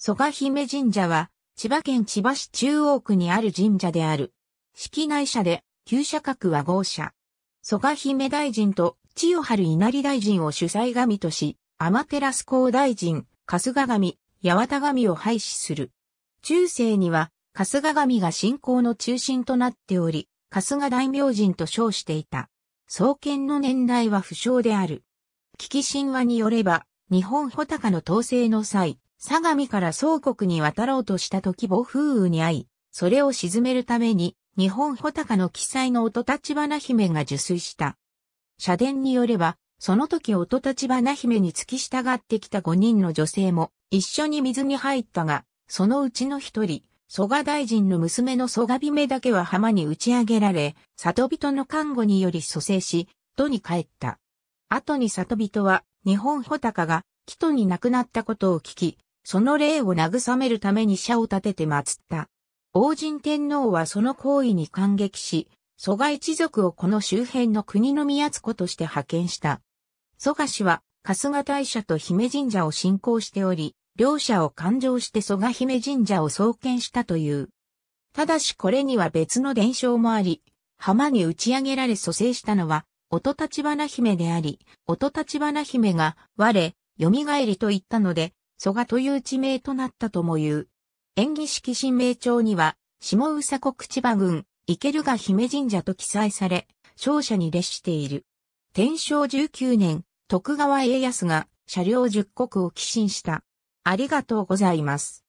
蘇我姫神社は、千葉県千葉市中央区にある神社である。式内社で、旧社格は豪社。蘇我姫大臣と、千代春稲荷大臣を主催神とし、天照公大臣、春日神、八幡神を廃止する。中世には、春日神が信仰の中心となっており、春日大明神と称していた。創建の年代は不詳である。危機神話によれば、日本穂高の統制の際、相模から宗国に渡ろうとした時暴風雨に遭い、それを沈めるために、日本穂高の記載の音立花姫が受水した。社殿によれば、その時音立花姫に付き従ってきた5人の女性も一緒に水に入ったが、そのうちの一人、蘇我大臣の娘の蘇我姫だけは浜に打ち上げられ、里人の看護により蘇生し、都に帰った。後に里人は日本穂高が、木戸に亡くなったことを聞き、その霊を慰めるために社を立てて祀った。王神天皇はその行為に感激し、蘇我一族をこの周辺の国の宮津子として派遣した。蘇我氏は、春日大社と姫神社を信仰しており、両者を勘定して蘇我姫神社を創建したという。ただしこれには別の伝承もあり、浜に打ち上げられ蘇生したのは、音立花姫であり、音立花姫が、我、蘇りと言ったので、蘇我という地名となったとも言う。演技式神明帳には、下宇佐国千葉郡、池るが姫神社と記載され、勝者に列している。天正19年、徳川家康が車両10国を寄進した。ありがとうございます。